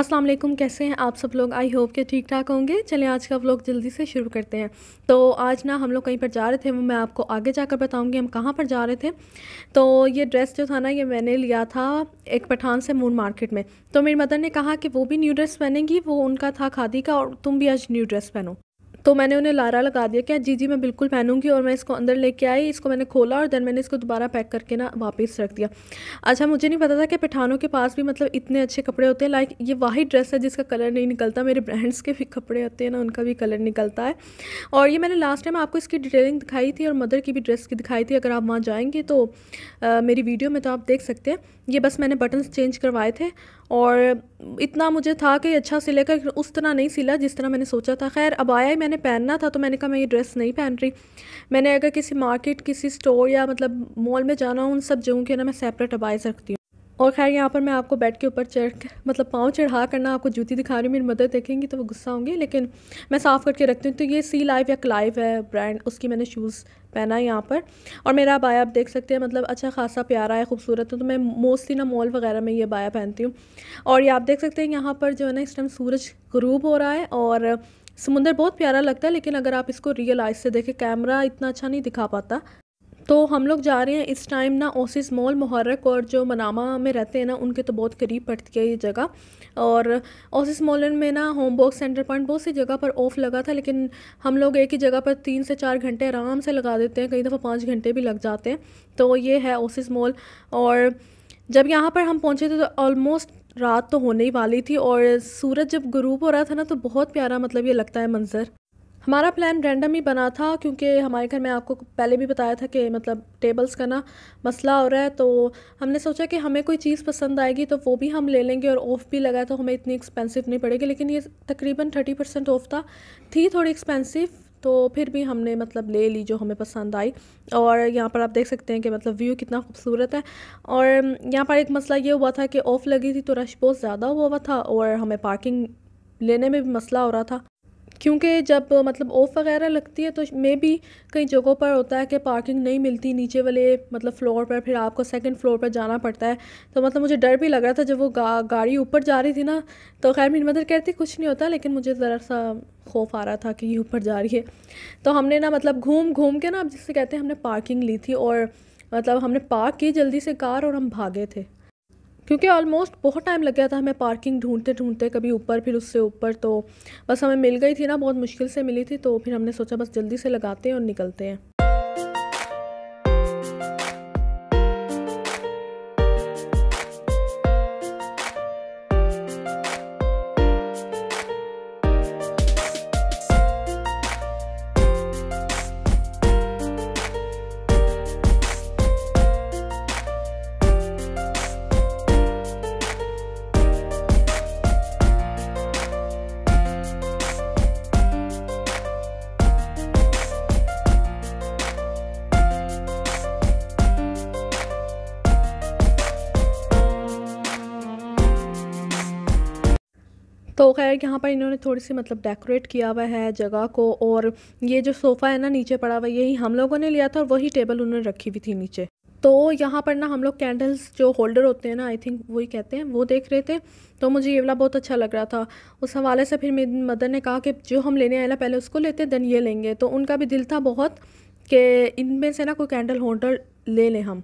अस्सलाम वालेकुम कैसे हैं आप सब लोग आई होप के ठीक ठाक होंगे चलिए आज का व्लॉग जल्दी से शुरू करते हैं तो आज ना हम लोग कहीं पर जा रहे थे वो मैं आपको आगे जाकर बताऊंगी हम कहाँ पर जा रहे थे तो ये ड्रेस जो था ना ये मैंने लिया था एक पठान से मून मार्केट में तो मेरी मदर ने कहा कि वो भी न्यू ड्रेस पहनेंगी वो उनका था खादी का और तुम भी आज न्यू ड्रेस पहनो तो मैंने उन्हें लारा लगा दिया क्या हाँ, जी जी मैं बिल्कुल पहनूंगी और मैं इसको अंदर लेके आई इसको मैंने खोला और देन मैंने इसको दोबारा पैक करके ना वापस रख दिया अच्छा मुझे नहीं पता था कि पठानों के पास भी मतलब इतने अच्छे कपड़े होते हैं लाइक ये वाहि ड्रेस है जिसका कलर नहीं निकलता मेरे ब्रांड्स के भी कपड़े होते हैं ना उनका भी कलर निकलता है और ये मैंने लास्ट टाइम आपको इसकी डिटेलिंग दिखाई थी और मदर की भी ड्रेस की दिखाई थी अगर आप वहाँ जाएंगे तो मेरी वीडियो में तो आप देख सकते हैं ये बस मैंने बटन्स चेंज करवाए थे और इतना मुझे था कि अच्छा सिलेगा उस तरह नहीं सिला जिस तरह मैंने सोचा था खैर अब आया ही मैंने पहनना था तो मैंने कहा मैं ये ड्रेस नहीं पहन रही मैंने अगर किसी मार्केट किसी स्टोर या मतलब मॉल में जाना हो उन सब जगहों के ना मैं सेपरेट अब रखती सकती हूँ और खैर यहाँ पर मैं आपको बेड के ऊपर चढ़ मतलब पाँव चढ़ा करना आपको जूती दिखा रही हूँ मेरी मदर देखेंगी तो वो गुस्सा होंगी लेकिन मैं साफ़ करके रखती हूँ तो ये सी लाइव या क्लाइव है ब्रांड उसकी मैंने शूज़ पहना है यहाँ पर और मेरा बाया आप देख सकते हैं मतलब अच्छा खासा प्यारा है खूबसूरत है तो मैं मोस्टली ना मॉल वगैरह में ये बाया पहनती हूँ और ये आप देख सकते हैं यहाँ पर जो है ना इस टाइम सूरज गरूब हो रहा है और समुंदर बहुत प्यारा लगता है लेकिन अगर आप इसको रियल आइज से देखें कैमरा इतना अच्छा नहीं दिखा पाता तो हम लोग जा रहे हैं इस टाइम ना ओसिस मॉल मुहर्रक और जो मनामा में रहते हैं ना उनके तो बहुत करीब पड़ती है ये जगह और ओसिस मॉल में ना होम सेंटर पॉइंट बहुत सी जगह पर ऑफ लगा था लेकिन हम लोग एक ही जगह पर तीन से चार घंटे आराम से लगा देते हैं कई दफ़ा पाँच घंटे भी लग जाते हैं तो ये है ओसिस मॉल और जब यहाँ पर हम पहुँचे थे तो ऑलमोस्ट रात तो होने ही वाली थी और सूरज जब ग्रूप हो रहा था ना तो बहुत प्यारा मतलब ये लगता है मंज़र हमारा प्लान रैंडम ही बना था क्योंकि हमारे घर में आपको पहले भी बताया था कि मतलब टेबल्स का ना मसला हो रहा है तो हमने सोचा कि हमें कोई चीज़ पसंद आएगी तो वो भी हम ले लेंगे और ऑफ़ भी लगा तो हमें इतनी एक्सपेंसिव नहीं पड़ेगी लेकिन ये तकरीबन थर्टी परसेंट ऑफ था थी थोड़ी एक्सपेंसिव तो फिर भी हमने मतलब ले ली जो हमें पसंद आई और यहाँ पर आप देख सकते हैं कि मतलब व्यू कितना खूबसूरत है और यहाँ पर एक मसला ये हुआ था कि ऑफ़ लगी थी तो रश बहुत ज़्यादा हुआ हुआ था और हमें पार्किंग लेने में भी मसला हो रहा था क्योंकि जब मतलब ऑफ़ वगैरह लगती है तो मे बी कई जगहों पर होता है कि पार्किंग नहीं मिलती नीचे वाले मतलब फ्लोर पर फिर आपको सेकंड फ्लोर पर जाना पड़ता है तो मतलब मुझे डर भी लग रहा था जब वो गा, गाड़ी ऊपर जा रही थी ना तो खैर मेरी मदर कहती कुछ नहीं होता लेकिन मुझे ज़रा सा खौफ आ रहा था कि ये ऊपर जा रही है तो हमने ना मतलब घूम घूम के ना जिससे कहते हैं हमने पार्किंग ली थी और मतलब हमने पार्क की जल्दी से कार और हम भागे थे क्योंकि ऑलमोस्ट बहुत टाइम लग गया था हमें पार्किंग ढूंढते ढूंढते कभी ऊपर फिर उससे ऊपर तो बस हमें मिल गई थी ना बहुत मुश्किल से मिली थी तो फिर हमने सोचा बस जल्दी से लगाते हैं और निकलते हैं तो खैर यहाँ पर इन्होंने थोड़ी सी मतलब डेकोरेट किया हुआ है जगह को और ये जो सोफ़ा है ना नीचे पड़ा हुआ यही हम लोगों ने लिया था और वही टेबल उन्होंने रखी हुई थी नीचे तो यहाँ पर ना हम लोग कैंडल्स जो होल्डर होते हैं ना आई थिंक वही कहते हैं वो देख रहे थे तो मुझे ये वाला बहुत अच्छा लग रहा था उस हवाले से फिर मेरी मदर ने कहा कि जो हम लेने आए ना पहले उसको लेते देन ये लेंगे तो उनका भी दिल था बहुत कि इनमें से ना कोई कैंडल होल्डर ले लें हम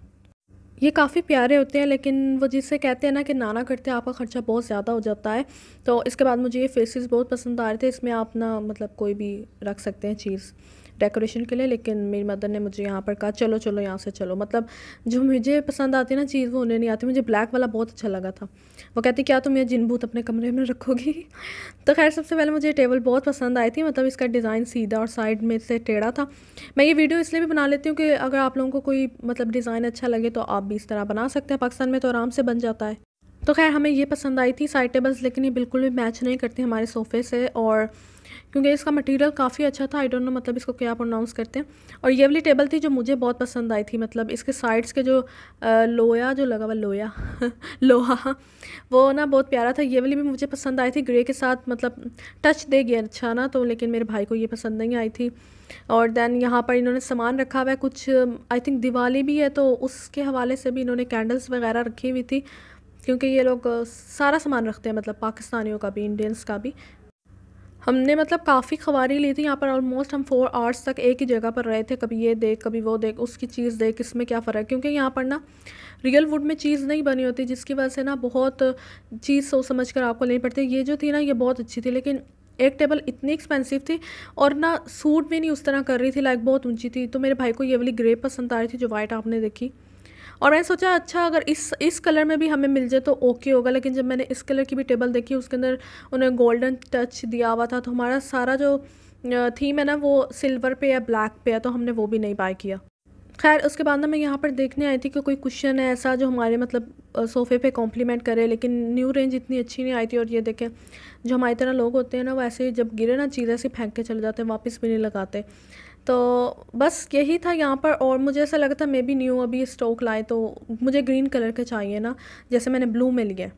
ये काफ़ी प्यारे होते हैं लेकिन वो जिसे कहते हैं ना कि नाना करते हैं आपका ख़र्चा बहुत ज़्यादा हो जाता है तो इसके बाद मुझे ये फेसेस बहुत पसंद आ रहे थे इसमें आप ना मतलब कोई भी रख सकते हैं चीज़ डेकोरेशन के लिए लेकिन मेरी मदर ने मुझे यहाँ पर कहा चलो चलो यहाँ से चलो मतलब जो मुझे पसंद आती है ना चीज़ वो उन्हें नहीं आती मुझे ब्लैक वाला बहुत अच्छा लगा था वो कहती क्या तुम ये जिन भूत अपने कमरे में रखोगी तो खैर सबसे पहले मुझे टेबल बहुत पसंद आई थी मतलब इसका डिज़ाइन सीधा और साइड में से टेढ़ा था मैं ये वीडियो इसलिए भी बना लेती हूँ कि अगर आप लोगों को कोई मतलब डिज़ाइन अच्छा लगे तो आप भी इस तरह बना सकते हैं पाकिस्तान में तो आराम से बन जाता है तो खैर हमें ये पसंद आई थी साइड टेबल्स लेकिन ये बिल्कुल भी मैच नहीं करती हमारे सोफ़े से और क्योंकि इसका मटेरियल काफ़ी अच्छा था आई डोंट नो मतलब इसको क्या प्रोनाउंस करते हैं और ये वाली टेबल थी जो मुझे बहुत पसंद आई थी मतलब इसके साइड्स के जो आ, लोया जो लगा हुआ लोया लोहा वो ना बहुत प्यारा था ये वाली भी मुझे पसंद आई थी ग्रे के साथ मतलब टच दे गया अच्छा ना तो लेकिन मेरे भाई को ये पसंद नहीं आई थी और देन यहाँ पर इन्होंने सामान रखा हुआ है कुछ आई थिंक दिवाली भी है तो उसके हवाले से भी इन्होंने कैंडल्स वगैरह रखी हुई थी क्योंकि ये लोग सारा सामान रखते हैं मतलब पाकिस्तानियों का भी इंडियंस का भी हमने मतलब काफ़ी खबारी ली थी यहाँ पर ऑलमोस्ट हम फोर आवर्स तक एक ही जगह पर रहे थे कभी ये देख कभी वो देख उसकी चीज़ देख इसमें क्या फ़र्क है क्योंकि यहाँ पर ना रियल वुड में चीज़ नहीं बनी होती जिसकी वजह से ना बहुत चीज़ सोच समझ कर आपको लेनी पड़ती ये जो थी ना ये बहुत अच्छी थी लेकिन एक टेबल इतनी एक्सपेंसिव थी और ना सूट भी नहीं उस तरह कर रही थी लाइक बहुत ऊंची थी तो मेरे भाई को ये वाली ग्रे पसंद आ रही थी जो वाइट आपने देखी और मैंने सोचा अच्छा अगर इस इस कलर में भी हमें मिल जाए तो ओके होगा लेकिन जब मैंने इस कलर की भी टेबल देखी उसके अंदर उन्हें गोल्डन टच दिया हुआ था तो हमारा सारा जो थीम है ना वो सिल्वर पे या ब्लैक पे है तो हमने वो भी नहीं बाय किया खैर उसके बाद ना मैं यहाँ पर देखने आई थी कि कोई क्वेश्चन है ऐसा जो हमारे मतलब सोफ़े पे कॉम्प्लीमेंट करे लेकिन न्यू रेंज इतनी अच्छी नहीं आई थी और ये देखें जो हमारी तरह लोग होते हैं ना वैसे ही जब गिरे ना चीज़ ऐसे फेंक के चले जाते हैं वापस भी नहीं लगाते तो बस यही था यहाँ पर और मुझे ऐसा लगा था मे बी न्यू अभी स्टॉक लाए तो मुझे ग्रीन कलर के चाहिए ना जैसे मैंने ब्लू में लिए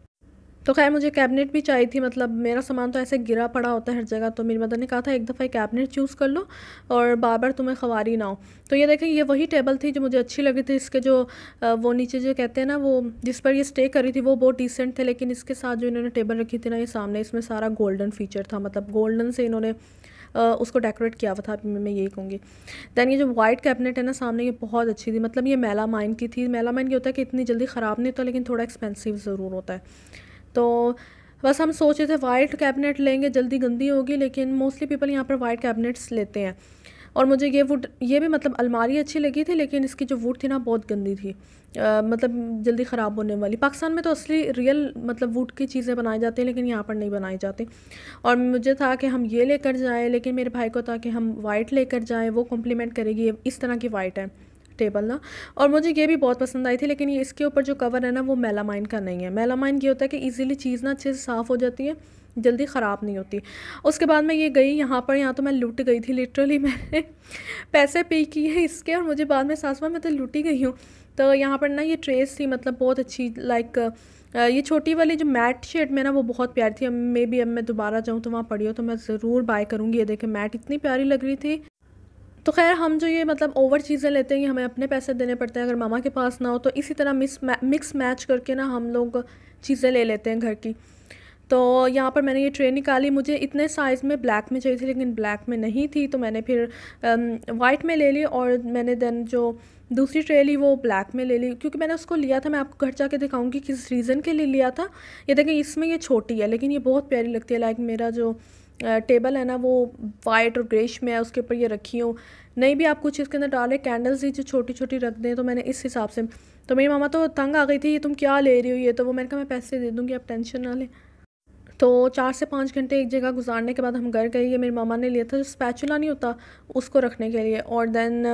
तो खैर मुझे कैबिनेट भी चाहिए थी मतलब मेरा सामान तो ऐसे गिरा पड़ा होता है हर जगह तो मेरी मदर ने कहा था एक दफ़ा कैबिनेट चूज़ कर लो और बार बार तुम्हें खवारी ना हो तो ये देखें ये वही टेबल थी जो मुझे अच्छी लगी थी इसके जो वो नीचे जो कहते हैं ना वो जिस पर ये स्टे करी थी वो बहुत डिसेंट थे लेकिन इसके साथ जो इन्होंने टेबल रखी थी ना ये सामने इसमें सारा गोल्डन फीचर था मतलब गोल्डन से इन्होंने उसको डेकोरेट किया हुआ था अभी मैं यही कहूँगी दैन ये जो वाइट कैबिनेट है ना सामने ये बहुत अच्छी थी मतलब ये मेला माइन की थी मेला माइन ये होता है कि इतनी जल्दी ख़राब नहीं होता लेकिन थोड़ा एक्सपेंसिव ज़रूर होता है तो बस हम सोचे थे वाइट कैबिनेट लेंगे जल्दी गंदी होगी लेकिन मोस्टली पीपल यहाँ पर वाइट कैबिनेट्स लेते हैं और मुझे ये वुड ये भी मतलब अलमारी अच्छी लगी थी लेकिन इसकी जो वुड थी ना बहुत गंदी थी आ, मतलब जल्दी ख़राब होने वाली पाकिस्तान में तो असली रियल मतलब वुड की चीज़ें बनाई जाती हैं लेकिन यहाँ पर नहीं बनाई जाती और मुझे था कि हम ये लेकर जाएँ लेकिन मेरे भाई को था कि हम वाइट लेकर जाएँ वो कॉम्प्लीमेंट करेगी इस तरह की वाइट है टेबल ना और मुझे ये भी बहुत पसंद आई थी लेकिन ये इसके ऊपर जो कवर है ना वो मेलामाइन का नहीं है मेलामाइन ये होता है कि ईजिली चीज़ ना अच्छे से साफ़ हो जाती है जल्दी ख़राब नहीं होती उसके बाद मैं ये गई यहाँ पर यहाँ तो मैं लूट गई थी लिटरली मैंने पैसे पे किए इसके और मुझे बाद में सास में मैं तो लूटी गई हूँ तो यहाँ पर ना ये ट्रेस थी मतलब बहुत अच्छी लाइक ये छोटी वाली जो मैट शेड में ना वो बहुत प्यारी थी मे बी अब मैं दोबारा जाऊँ तो वहाँ पड़ी हो तो मैं ज़रूर बाय करूँगी ये देखें मैट इतनी प्यारी लग रही थी तो खैर हम जो ये मतलब ओवर चीज़ें लेते हैं ये हमें अपने पैसे देने पड़ते हैं अगर मामा के पास ना हो तो इसी तरह मिस मिक्स मैच करके ना हम लोग चीज़ें ले लेते हैं घर की तो यहाँ पर मैंने ये ट्रे निकाली मुझे इतने साइज़ में ब्लैक में चाहिए थी लेकिन ब्लैक में नहीं थी तो मैंने फिर वाइट um, में ले ली और मैंने देन जो दूसरी ट्रे ली वो ब्लैक में ले ली क्योंकि मैंने उसको लिया था मैं आपको घर जाके दिखाऊंगी किस रीज़न के लिए लिया था ये देखें इसमें ये छोटी है लेकिन ये बहुत प्यारी लगती है लाइक मेरा जो टेबल uh, है ना वो वाइट और ग्रेश में है उसके ऊपर ये रखी हूँ नहीं भी आप कुछ इसके अंदर डालें कैंडल्स ही जो छोटी छोटी रख दें तो मैंने इस हिसाब से तो मेरी मामा तो तंग आ गई थी ये तुम क्या ले रही हो ये तो वो मैंने कहा मैं पैसे दे दूँगी आप टेंशन ना लें तो चार से पाँच घंटे एक जगह गुजारने के बाद हम घर गए ये मेरे मामा ने लिया था जो स्पैचुला नहीं होता उसको रखने के लिए और देन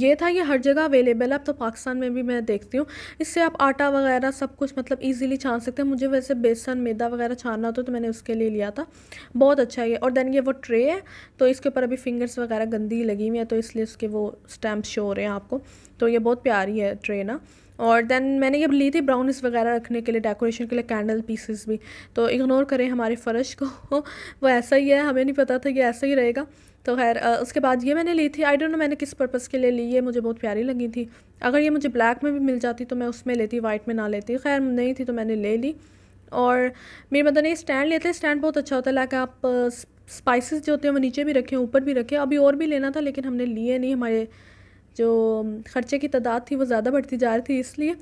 ये था ये हर जगह अवेलेबल है अब तो पाकिस्तान में भी मैं देखती हूँ इससे आप आटा वगैरह सब कुछ मतलब इजीली छान सकते हैं मुझे वैसे बेसन मैदा वगैरह छानना होता तो, तो मैंने उसके लिए लिया था बहुत अच्छा ये और देन ये वो ट्रे है तो इसके ऊपर अभी फिंगर्स वगैरह गंदी लगी हुई है तो इसलिए उसके वो स्टैम्प शो हो रहे हैं आपको तो ये बहुत प्यारी है ट्रे ना और देन मैंने ये ली थी ब्राउनिस वगैरह रखने के लिए डेकोरेशन के लिए कैंडल पीसेस भी तो इग्नोर करें हमारे फ़र्श को वो ऐसा ही है हमें नहीं पता था कि ऐसा ही रहेगा तो खैर उसके बाद ये मैंने ली थी आई डोंट नो मैंने किस पर्पज़ के लिए ली ये मुझे बहुत प्यारी लगी थी अगर ये मुझे ब्लैक में भी मिल जाती तो मैं उसमें लेती वाइट में ना लेती खैर नहीं थी तो मैंने ले ली और मेरी मतलब ने स्टैंड लेते स्टैंड बहुत अच्छा होता है लाइक आप स्पाइसेस जो होते हैं वो नीचे भी रखें ऊपर भी रखें अभी और भी लेना था लेकिन हमने लिए नहीं हमारे जो ख़र्चे की तादाद थी वो ज़्यादा बढ़ती जा रही थी इसलिए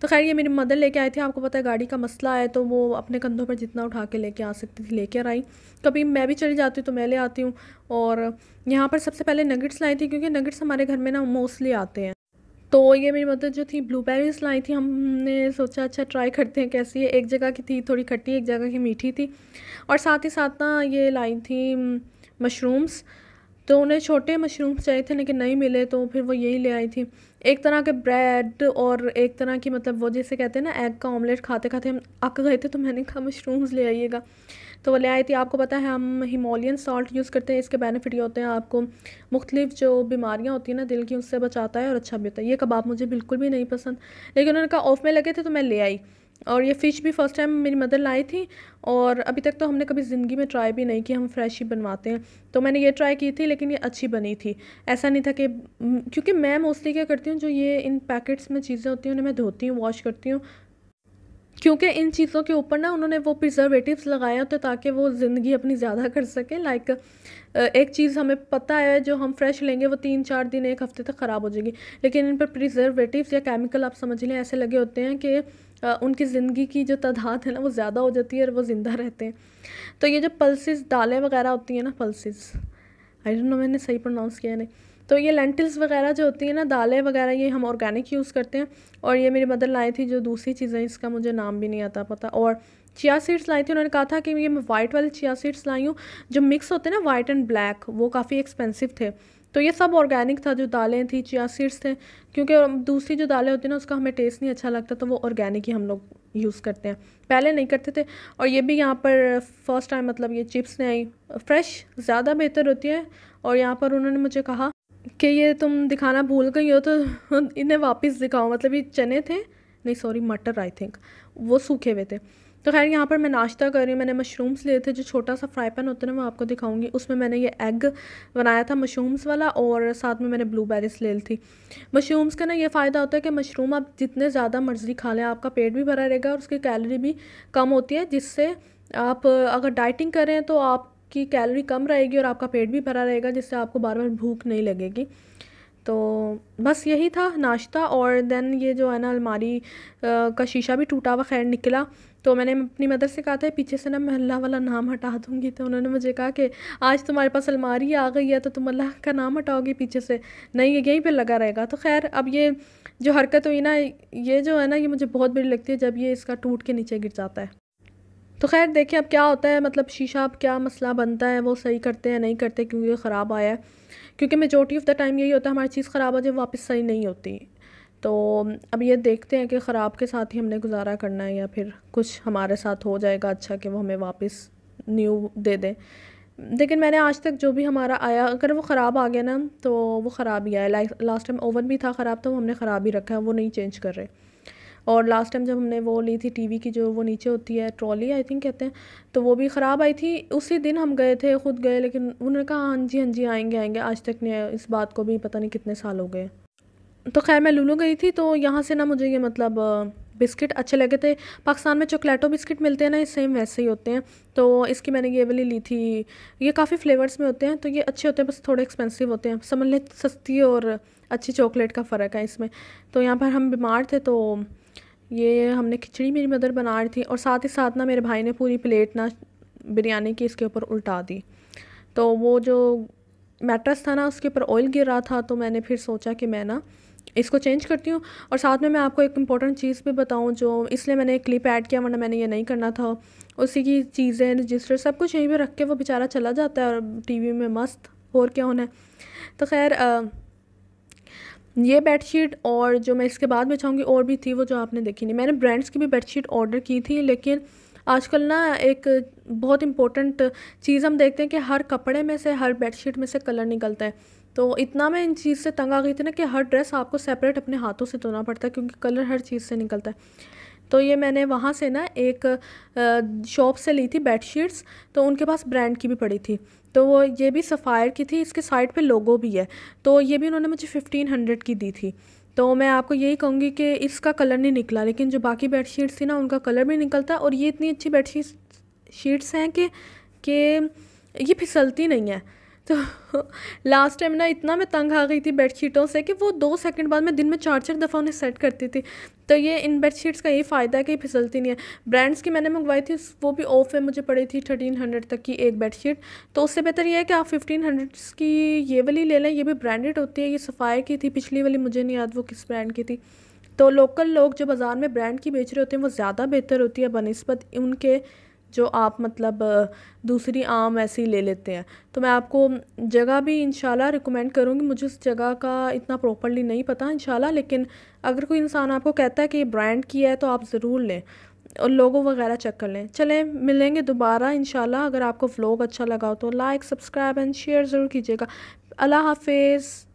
तो खैर ये मेरी मदर लेके आई थी आपको पता है गाड़ी का मसला है तो वो अपने कंधों पर जितना उठा के लेके आ सकती थी लेकर आई कभी मैं भी चली जाती हूँ तो मैं ले आती हूँ और यहाँ पर सबसे पहले नगेट्स लाई थी क्योंकि नगेट्स हमारे घर में ना मोस्टली आते हैं तो ये मेरी मदर जो थी ब्लू बेरीज लाई थी हमने सोचा अच्छा ट्राई करते हैं कैसी है एक जगह की थी थोड़ी खट्टी एक जगह की मीठी थी और साथ ही साथ ना ये लाई थी मशरूम्स तो उन्हें छोटे मशरूम्स चाहिए थे लेकिन नहीं मिले तो फिर वो यही ले आई थी एक तरह के ब्रेड और एक तरह की मतलब वो जैसे कहते हैं ना एग का ऑमलेट खाते खाते हम अक गए थे तो मैंने कहा मशरूम्स ले आइएगा तो वो ले आई थी आपको पता है हम हिमालयन सॉल्ट यूज़ करते हैं इसके बेनिफिट ये होते हैं आपको मुख्तलिफ जो बीमारियाँ होती हैं ना दिल की उससे बचाता है और अच्छा भी होता है ये कबाब मुझे बिल्कुल भी नहीं पसंद लेकिन उन्होंने कहा ऑफ में लगे थे तो मैं ले आई और ये फ़िश भी फ़र्स्ट टाइम मेरी मदर लाई थी और अभी तक तो हमने कभी ज़िंदगी में ट्राई भी नहीं की हम फ्रेश ही बनवाते हैं तो मैंने ये ट्राई की थी लेकिन ये अच्छी बनी थी ऐसा नहीं था कि क्योंकि मैं मोस्टली क्या करती हूँ जो ये इन पैकेट्स में चीज़ें होती हैं उन्हें मैं धोती हूँ वॉश करती हूँ क्योंकि इन चीज़ों के ऊपर ना उन्होंने वो प्रिजर्वेटिव्स लगाए होते ताकि वो ज़िंदगी अपनी ज़्यादा कर सकें लाइक एक चीज़ हमें पता है जो हम फ्रेश लेंगे वो तीन चार दिन एक हफ़्ते तक ख़राब हो जाएगी लेकिन इन पर प्रिजर्वेटिव्स या केमिकल आप समझ लें ऐसे लगे होते हैं कि उनकी ज़िंदगी की जो तादाद है ना वो ज़्यादा हो जाती है और वो ज़िंदा रहते हैं तो ये जो पल्सिस दालें वगैरह होती हैं ना पल्सिस आई डोंट नो मैंने सही प्रोनाउंस किया नहीं तो ये लेंटिल्स वगैरह जो होती हैं ना दालें वगैरह ये हम ऑर्गेनिक यूज़ करते हैं और ये मेरी मदर लाई थी जो दूसरी चीज़ें इसका मुझे नाम भी नहीं आता पता और चिया सीड्स लाई थी उन्होंने कहा था कि ये मैं वाइट वाले चिया सीड्स लाई हूँ जो मिक्स होते हैं ना वाइट एंड ब्लैक वो काफ़ी एक्सपेंसिव थे तो ये सब ऑर्गेनिक था जो दालें थी चिया सीड्स थे क्योंकि दूसरी जो दालें होती ना उसका हमें टेस्ट नहीं अच्छा लगता तो वो ऑर्गेनिक ही हम लोग यूज़ करते हैं पहले नहीं करते थे और ये भी यहाँ पर फर्स्ट टाइम मतलब ये चिप्स नहीं आई फ्रेश ज़्यादा बेहतर होती है और यहाँ पर उन्होंने मुझे कहा कि ये तुम दिखाना भूल गई हो तो इन्हें वापस दिखाओ मतलब ये चने थे नहीं सॉरी मटर आई थिंक वो सूखे हुए थे तो खैर यहाँ पर मैं नाश्ता कर रही हूँ मैंने मशरूम्स लिए थे जो छोटा सा फ्राई पैन होता है ना मैं आपको दिखाऊंगी उसमें मैंने ये एग बनाया था मशरूम्स वाला और साथ में मैंने ब्लू बेरीज ले ली थी मशरूम्स का ना ये फ़ायदा होता है कि मशरूम आप जितने ज़्यादा मर्जी खा लें आपका पेट भी भरा रहेगा और उसकी कैलोरी भी कम होती है जिससे आप अगर डाइटिंग करें तो आपकी कैलोरी कम रहेगी और आपका पेट भी भरा रहेगा जिससे आपको बार बार भूख नहीं लगेगी तो बस यही था नाश्ता और देन ये जो है ना अलमारी का शीशा भी टूटा हुआ खैर निकला तो मैंने अपनी मदर से कहा था पीछे से ना मैं अल्लाह वाला नाम हटा दूँगी तो उन्होंने मुझे कहा कि आज तुम्हारे पास अलमारी आ गई है तो तुम अल्लाह का नाम हटाओगे पीछे से नहीं ये यहीं पर लगा रहेगा तो खैर अब ये जो हरकत हुई ना ये जो है ना ये मुझे बहुत बड़ी लगती है जब ये इसका टूट के नीचे गिर जाता है तो खैर देखिए अब क्या होता है मतलब शीशा अब क्या मसला बनता है वो सही करते हैं नहीं करते क्योंकि ख़राब आया है क्योंकि मेजोरिटी ऑफ़ द टाइम यही होता है हमारी चीज़ ख़राब आज वापस सही नहीं होती तो अब ये देखते हैं कि ख़राब के साथ ही हमने गुजारा करना है या फिर कुछ हमारे साथ हो जाएगा अच्छा कि वो हमें वापस न्यू दे दें लेकिन मैंने आज तक जो भी हमारा आया अगर वो ख़राब आ गया ना तो वो ख़राब ही आया लास्ट टाइम ओवन भी था ख़राब तो हमने ख़राब ही रखा है वो नहीं चेंज कर रहे और लास्ट टाइम जब हमने वो ली थी टीवी की जो वो नीचे होती है ट्रॉली आई थिंक कहते हैं तो वो भी ख़राब आई थी उसी दिन हम गए थे खुद गए लेकिन उन्होंने कहा हाँ जी हाँ जी आएंगे आएंगे आज तक ने इस बात को भी पता नहीं कितने साल हो गए तो खैर मैं लूलू गई थी तो यहाँ से ना मुझे ये मतलब बिस्किट अच्छे लगे थे पाकिस्तान में चॉकलेटो बिस्किट मिलते हैं ना सेम वैसे ही होते हैं तो इसकी मैंने ये वाली ली थी ये काफ़ी फ्लेवर्स में होते हैं तो ये अच्छे होते हैं बस थोड़े एक्सपेंसिव होते हैं समझ लें सस्ती और अच्छी चॉकलेट का फ़र्क है इसमें तो यहाँ पर हम बीमार थे तो ये हमने खिचड़ी मेरी मदर बना रही थी और साथ ही साथ ना मेरे भाई ने पूरी प्लेट ना बिरयानी की इसके ऊपर उल्टा दी तो वो जो मैट्रस था ना उसके ऊपर ऑयल गिर रहा था तो मैंने फिर सोचा कि मैं ना इसको चेंज करती हूँ और साथ में मैं आपको एक इंपॉर्टेंट चीज़ भी बताऊँ जो इसलिए मैंने एक क्लिप ऐड किया वरना मैंने ये नहीं करना था उसी की चीज़ें रजिस्टर सब कुछ यहीं पर रख के वो बेचारा चला जाता है और टी में मस्त और क्या होना है तो खैर ये बेडशीट और जो मैं इसके बाद चाहूँगी और भी थी वो जो आपने देखी नहीं मैंने ब्रांड्स की भी बेडशीट ऑर्डर की थी लेकिन आजकल ना एक बहुत इंपॉर्टेंट चीज़ हम देखते हैं कि हर कपड़े में से हर बेडशीट में से कलर निकलता है तो इतना मैं इन चीज़ से तंग आ गई थी ना कि हर ड्रेस आपको सेपरेट अपने हाथों से धोना पड़ता है क्योंकि कलर हर चीज़ से निकलता है तो ये मैंने वहाँ से ना एक शॉप से ली थी बेडशीट्स तो उनके पास ब्रांड की भी पड़ी थी तो वो ये भी सफ़ायर की थी इसके साइड पे लोगो भी है तो ये भी उन्होंने मुझे फ़िफ्टीन हंड्रेड की दी थी तो मैं आपको यही कहूँगी कि इसका कलर नहीं निकला लेकिन जो बाकी बेडशीट्स थी ना उनका कलर भी निकलता और ये इतनी अच्छी बेडशीट्स शीट्स हैं कि कि ये फिसलती नहीं है तो लास्ट टाइम ना इतना मैं तंग आ गई थी बेडशीटों से कि वो दो सेकंड बाद मैं दिन में चार चार दफ़ा उन्हें सेट करती थी तो ये इन बेडशीट्स का ये फ़ायदा है कि फिसलती नहीं है ब्रांड्स की मैंने मंगवाई थी वो भी ऑफ है मुझे पड़ी थी थर्टीन हंड्रेड तक की एक बेडशीट तो उससे बेहतर ये है कि आप फिफ्टीन हंड्रेड की ये वाली ले लें ये भी ब्रांडेड होती है ये सफ़ाई की थी पिछली वाली मुझे नहीं याद वो किस ब्रांड की थी तो लोकल लोग जो बाज़ार में ब्रांड की बेच रहे होते हैं वो ज़्यादा बेहतर होती है बनस्बत उनके जो आप मतलब दूसरी आम ऐसे ही ले लेते हैं तो मैं आपको जगह भी इंशाल्लाह रिकमेंड करूँगी मुझे उस जगह का इतना प्रॉपरली नहीं पता इंशाल्लाह लेकिन अगर कोई इंसान आपको कहता है कि ये ब्रांड की है तो आप ज़रूर लें और लोगों वगैरह चेक कर लें चलें मिलेंगे दोबारा इन अगर आपको व्लॉग अच्छा लगा हो तो लाइक सब्सक्राइब एंड शेयर ज़रूर कीजिएगा अल्लाह हाफिज़